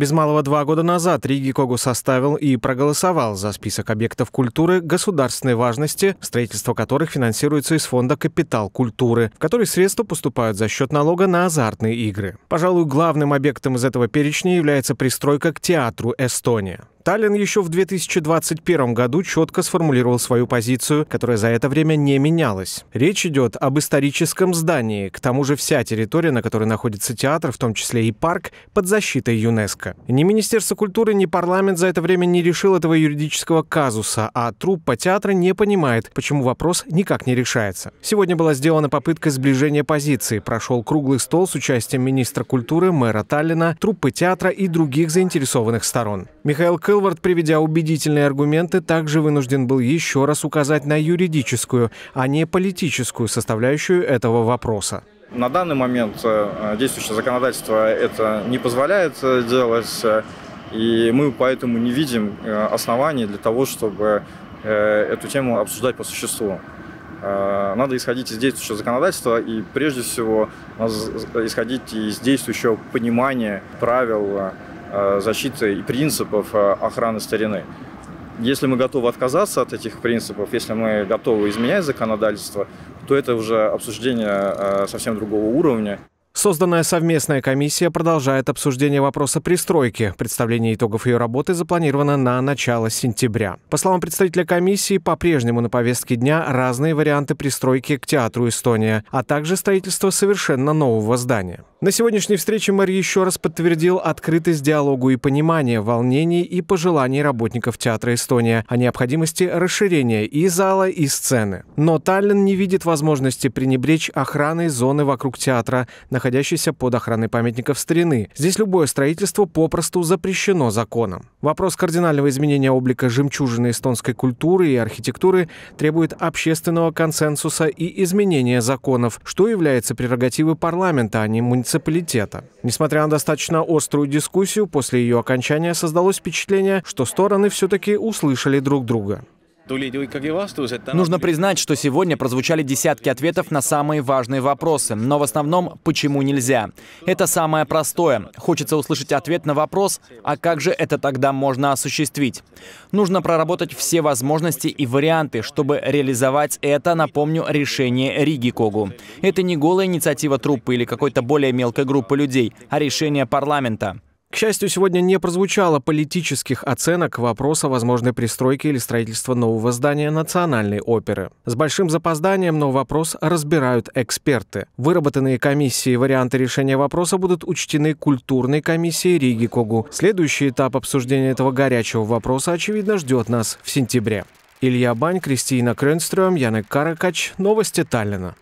Без малого два года назад Риги Когу составил и проголосовал за список объектов культуры государственной важности, строительство которых финансируется из фонда «Капитал культуры», в который средства поступают за счет налога на азартные игры. Пожалуй, главным объектом из этого перечня является пристройка к театру «Эстония». Таллин еще в 2021 году четко сформулировал свою позицию, которая за это время не менялась. Речь идет об историческом здании. К тому же вся территория, на которой находится театр, в том числе и парк, под защитой ЮНЕСКО. Ни Министерство культуры, ни парламент за это время не решил этого юридического казуса, а труппа театра не понимает, почему вопрос никак не решается. Сегодня была сделана попытка сближения позиций. Прошел круглый стол с участием министра культуры, мэра Таллина, труппы театра и других заинтересованных сторон. Михаил К Хелвард, приведя убедительные аргументы, также вынужден был еще раз указать на юридическую, а не политическую составляющую этого вопроса. На данный момент э, действующее законодательство это не позволяет э, делать, э, и мы поэтому не видим оснований для того, чтобы эту тему обсуждать по существу. Надо исходить из действующего законодательства и прежде всего исходить из действующего понимания правил Э, защиты и принципов э, охраны старины. Если мы готовы отказаться от этих принципов, если мы готовы изменять законодательство, то это уже обсуждение э, совсем другого уровня. Созданная совместная комиссия продолжает обсуждение вопроса пристройки. Представление итогов ее работы запланировано на начало сентября. По словам представителя комиссии, по-прежнему на повестке дня разные варианты пристройки к Театру Эстония, а также строительство совершенно нового здания. На сегодняшней встрече мэр еще раз подтвердил открытость диалогу и понимание волнений и пожеланий работников Театра Эстония о необходимости расширения и зала, и сцены. Но Таллин не видит возможности пренебречь охраной зоны вокруг театра, на находящийся под охраной памятников старины. Здесь любое строительство попросту запрещено законом. Вопрос кардинального изменения облика жемчужины эстонской культуры и архитектуры требует общественного консенсуса и изменения законов, что является прерогативой парламента, а не муниципалитета. Несмотря на достаточно острую дискуссию, после ее окончания создалось впечатление, что стороны все-таки услышали друг друга. Нужно признать, что сегодня прозвучали десятки ответов на самые важные вопросы, но в основном «почему нельзя?». Это самое простое. Хочется услышать ответ на вопрос «а как же это тогда можно осуществить?». Нужно проработать все возможности и варианты, чтобы реализовать это, напомню, решение Риги Когу. Это не голая инициатива труппы или какой-то более мелкой группы людей, а решение парламента. К счастью, сегодня не прозвучало политических оценок вопроса возможной пристройки или строительства нового здания Национальной оперы. С большим запозданием, но вопрос разбирают эксперты. Выработанные комиссии варианты решения вопроса будут учтены культурной комиссией Риги Когу. Следующий этап обсуждения этого горячего вопроса, очевидно, ждет нас в сентябре. Илья Бань, Кристина Кренстрём, Янек Каракач. Новости Таллина.